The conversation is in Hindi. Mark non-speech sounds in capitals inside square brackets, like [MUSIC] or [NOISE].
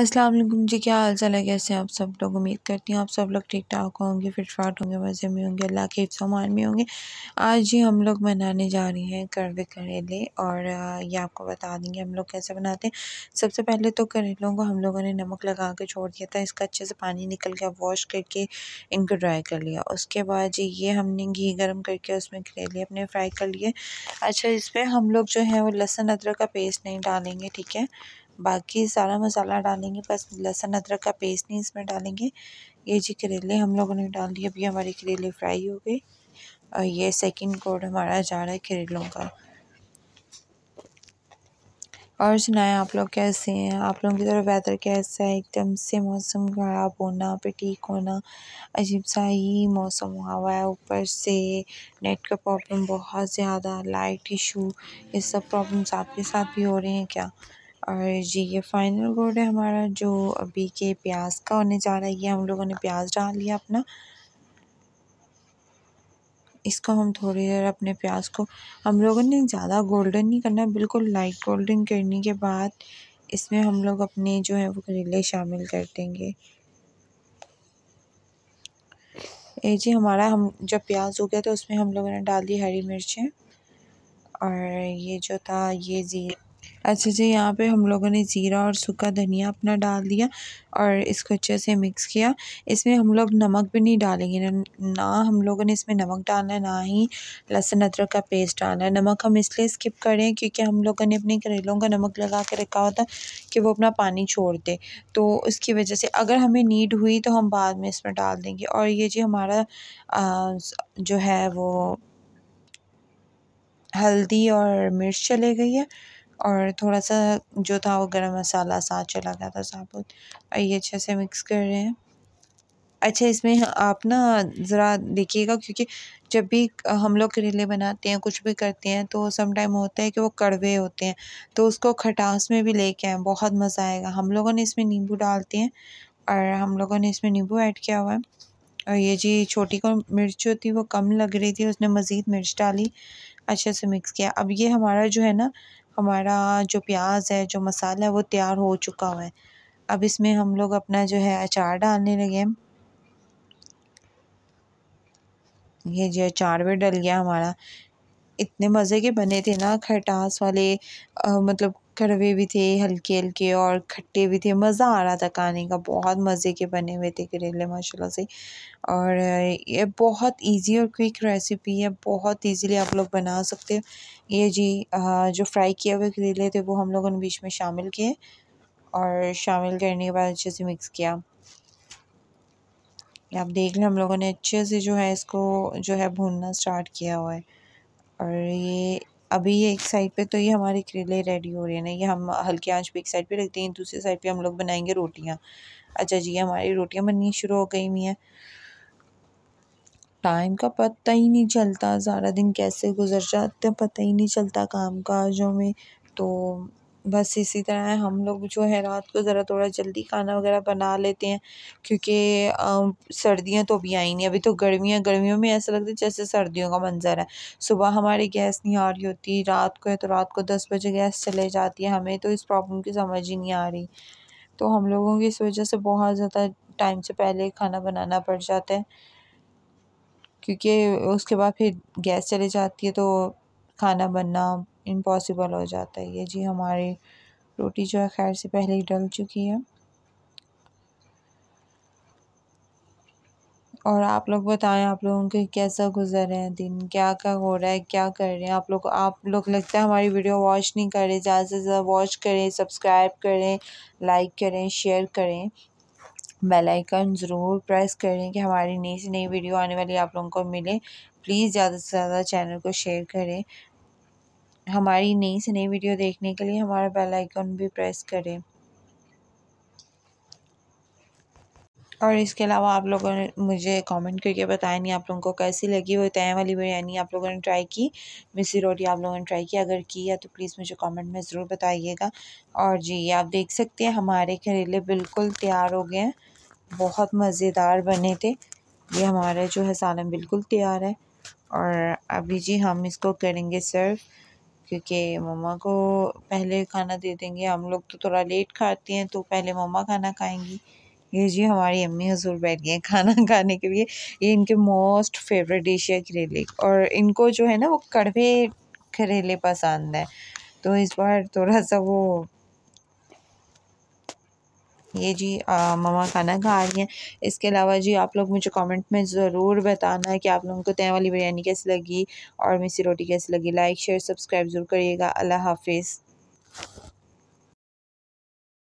अस्सलाम वालेकुम जी क्या हाल चाल है कैसे हैं आप सब लोग उम्मीद करती हूँ आप सब लोग ठीक ठाक होंगे फिट फाट होंगे मज़े में होंगे अल्लाह के सामान में होंगे आज ही हम लोग बनाने जा रहे हैं कड़वे करेले और ये आपको बता देंगे हम लोग कैसे बनाते हैं सबसे पहले तो करेलों को हम लोगों ने नमक लगा के छोड़ दिया था इसका अच्छे से पानी निकल गया वॉश करके इनको ड्राई कर लिया उसके बाद जी ये हमने घी गर्म करके उसमें करेले अपने फ्राई कर लिए अच्छा इस पर हम लोग जो है वो लहसुन अदरक का पेस्ट नहीं डालेंगे ठीक है बाकी सारा मसाला डालेंगे बस लहसुन अदरक का पेस्ट नहीं इसमें डालेंगे ये जी करेले हम लोगों ने डाल दिए अभी हमारे करेले फ्राई हो गए और ये सेकंड कोड हमारा जा रहा है करेलों का और सुनाएं आप लोग कैसे हैं आप लोगों की तरफ वेदर कैसा है एकदम से मौसम ख़राब होना पे ठीक होना अजीब सा ही मौसम हुआ है ऊपर से नेट का प्रॉब्लम बहुत ज़्यादा लाइट इशू ये सब प्रॉब्लम्स आपके साथ भी हो रही हैं क्या और जी ये फाइनल गोड है हमारा जो अभी के प्याज का होने जा रहा है ये हम लोगों ने प्याज डाल लिया अपना इसको हम थोड़ी देर अपने प्याज को हम लोगों ने ज़्यादा गोल्डन नहीं करना बिल्कुल लाइट गोल्डन करने के बाद इसमें हम लोग अपने जो है वो करेले शामिल कर देंगे ये जी हमारा हम जब प्याज हो गया तो उसमें हम लोगों ने डाल दी हरी मिर्चें और ये जो था ये जी अच्छा जी यहाँ पे हम लोगों ने ज़ीरा और सूखा धनिया अपना डाल दिया और इसको अच्छे से मिक्स किया इसमें हम लोग नमक भी नहीं डालेंगे ना हम लोगों ने इसमें नमक डालना है ना ही लहसुन अदरक का पेस्ट डालना है नमक हम इसलिए स्किप करें क्योंकि हम लोगों ने अपने करेलों का नमक लगा के रखा होता कि वो अपना पानी छोड़ दे तो उसकी वजह से अगर हमें नीड हुई तो हम बाद में इसमें डाल देंगे और ये जी हमारा जो है वो हल्दी और मिर्च चले गई है और थोड़ा सा जो था वो गरम मसाला साथ चला गया था साबुत और ये अच्छे से मिक्स कर रहे हैं अच्छा इसमें आप ना ज़रा देखिएगा क्योंकि जब भी हम लोग करेले बनाते हैं कुछ भी करते हैं तो सम टाइम होता है कि वो कड़वे होते हैं तो उसको खटास में भी लेके आए बहुत मज़ा आएगा हम लोगों ने इसमें नींबू डालते हैं और हम लोगों ने इसमें नींबू ऐड किया हुआ है और ये जी छोटी को मिर्च होती थी वो कम लग रही थी उसने मज़ीद मिर्च डाली अच्छे से मिक्स किया अब ये हमारा जो है ना हमारा जो प्याज है जो मसाला है वो तैयार हो चुका हुआ है अब इसमें हम लोग अपना जो है अचार डालने लगे हैं ये जो अचार भी डल गया हमारा इतने मज़े के बने थे ना खटास वाले आ, मतलब कड़वे भी थे हल्के हल्के और खट्टे भी थे मज़ा आ रहा था खाने का बहुत मज़े के बने हुए थे करेले माशाल्लाह से और ये बहुत इजी और क्विक रेसिपी है बहुत इजीली आप लोग बना सकते हो ये जी जो फ्राई किए हुए करेले थे वो हम लोगों ने बीच में शामिल किए और शामिल करने के बाद अच्छे से मिक्स किया आप देख लें हम लोगों ने अच्छे से जो है इसको जो है भूनना स्टार्ट किया हुआ है और ये अभी ये एक साइड पे तो ये हमारे करेले रेडी हो रहे हैं ना ये हम हल्के आंच पे एक साइड पे रखते हैं दूसरी साइड पे हम लोग बनाएंगे रोटियां अच्छा जी हमारी रोटियां बननी शुरू हो गई हुई हैं टाइम का पता ही नहीं चलता सारा दिन कैसे गुजर जाते पता ही नहीं चलता काम काजों में तो बस इसी तरह हम लोग जो है रात को ज़रा थोड़ा जल्दी खाना वगैरह बना लेते हैं क्योंकि सर्दियाँ तो अभी आई नहीं अभी तो गर्मियाँ गर्मियों में ऐसा लगता है जैसे सर्दियों का मंज़र है सुबह हमारी गैस नहीं आ रही होती रात को है तो रात को दस बजे गैस चले जाती है हमें तो इस प्रॉब्लम की समझ ही नहीं आ रही तो हम लोगों की इस वजह से बहुत ज़्यादा टाइम से पहले खाना बनाना पड़ जाता है क्योंकि उसके बाद फिर गैस चले जाती है तो खाना बनना इम्पॉसिबल हो जाता है ये जी हमारी रोटी जो है खैर से पहले ही डल चुकी है और आप लोग बताएं आप लोगों के कैसा गुजर रहे हैं दिन क्या क्या हो रहा है क्या कर रहे हैं आप लोग आप लोग लगता है हमारी वीडियो वॉच नहीं कर रहे ज़्यादा से ज़्यादा वॉच करें सब्सक्राइब करें लाइक करें शेयर करें बेल आइकन ज़रूर प्रेस करें कि हमारी नई से नई वीडियो आने वाली आप लोगों को मिले प्लीज़ ज़्यादा से ज़्यादा चैनल को शेयर करें हमारी नई से नई वीडियो देखने के लिए हमारा बेल आइकन भी प्रेस करें और इसके अलावा आप लोगों ने मुझे कमेंट करके बताया नहीं आप लोगों को कैसी लगी वो तय वाली बिरयानी आप लोगों ने ट्राई की मिसी रोटी आप लोगों ने ट्राई की अगर की है तो प्लीज़ मुझे कमेंट में ज़रूर बताइएगा और जी ये आप देख सकते हैं हमारे करेले बिल्कुल तैयार हो गए हैं बहुत मज़ेदार बने थे ये हमारा जो है सालन बिल्कुल तैयार है और अभी जी हम इसको करेंगे सर्व क्योंकि मम्मा को पहले खाना दे देंगे हम लोग तो थोड़ा लेट खाते हैं तो पहले मम्मा खाना खाएंगी ये जी हमारी अम्मी हजूर बैठ गए खाना [LAUGHS] खाने के लिए ये इनके मोस्ट फेवरेट डिश है करेले और इनको जो है ना वो कड़वे करेले पसंद है तो इस बार थोड़ा सा वो ये जी आ, ममा खाना खा रही हैं इसके अलावा जी आप लोग मुझे कमेंट में ज़रूर बताना है कि आप लोगों को तय वाली बिरयानी कैसी लगी और मिसी रोटी कैसी लगी लाइक शेयर सब्सक्राइब ज़रूर करिएगा अल्लाह हाफिज़